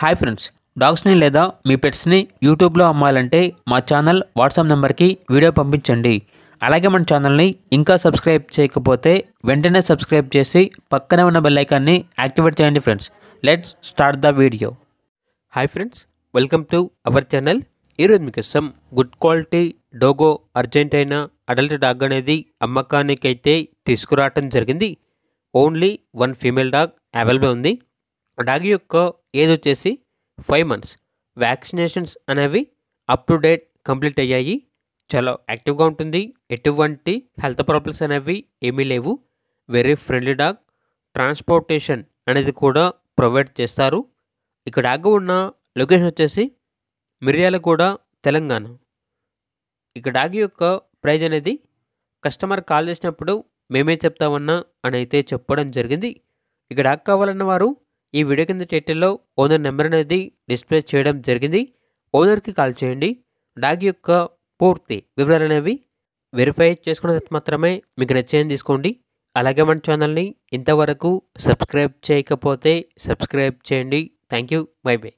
hi friends డాగ్స్ని లేదా మీ పెట్స్ని యూట్యూబ్లో అమ్మాలంటే మా ఛానల్ వాట్సాప్ నెంబర్కి వీడియో పంపించండి అలాగే మన ఛానల్ని ఇంకా సబ్స్క్రైబ్ చేయకపోతే వెంటనే సబ్స్క్రైబ్ చేసి పక్కనే ఉన్న బెల్లైకాన్ని యాక్టివేట్ చేయండి friends let's start the video hi friends welcome to our channel ఈరోజు మీకోసం good quality Dogo Argentina adult dog అనేది అమ్మకానికైతే తీసుకురావటం జరిగింది only one female dog available ఉంది డాగ్ యొక్క ఏజ్ వచ్చేసి ఫైవ్ మంత్స్ వ్యాక్సినేషన్స్ అనేవి అప్ టు డేట్ కంప్లీట్ అయ్యాయి చాలా యాక్టివ్గా ఉంటుంది ఎటువంటి హెల్త్ ప్రాబ్లమ్స్ అనేవి ఏమీ లేవు వెరీ ఫ్రెండ్లీ డాగ్ ట్రాన్స్పోర్టేషన్ అనేది కూడా ప్రొవైడ్ చేస్తారు ఇక్కడ డాగ్ ఉన్న లొకేషన్ వచ్చేసి మిర్యాలగూడ తెలంగాణ ఇక డాగ్ యొక్క ప్రైజ్ అనేది కస్టమర్ కాల్ చేసినప్పుడు మేమే చెప్తామన్నా అని అయితే చెప్పడం జరిగింది ఇక డాగ్ కావాలన్న వారు ఈ వీడియో కింద టైటిల్లో ఓనర్ నెంబర్ అనేది డిస్ప్లే చేయడం జరిగింది ఓనర్కి కాల్ చేయండి డాగ్ యొక్క పూర్తి వివరాలు అనేవి వెరిఫై చేసుకున్న మాత్రమే మీకు నచ్చేది తీసుకోండి అలాగే మన ఛానల్ని ఇంతవరకు సబ్స్క్రైబ్ చేయకపోతే సబ్స్క్రైబ్ చేయండి థ్యాంక్ యూ బై బై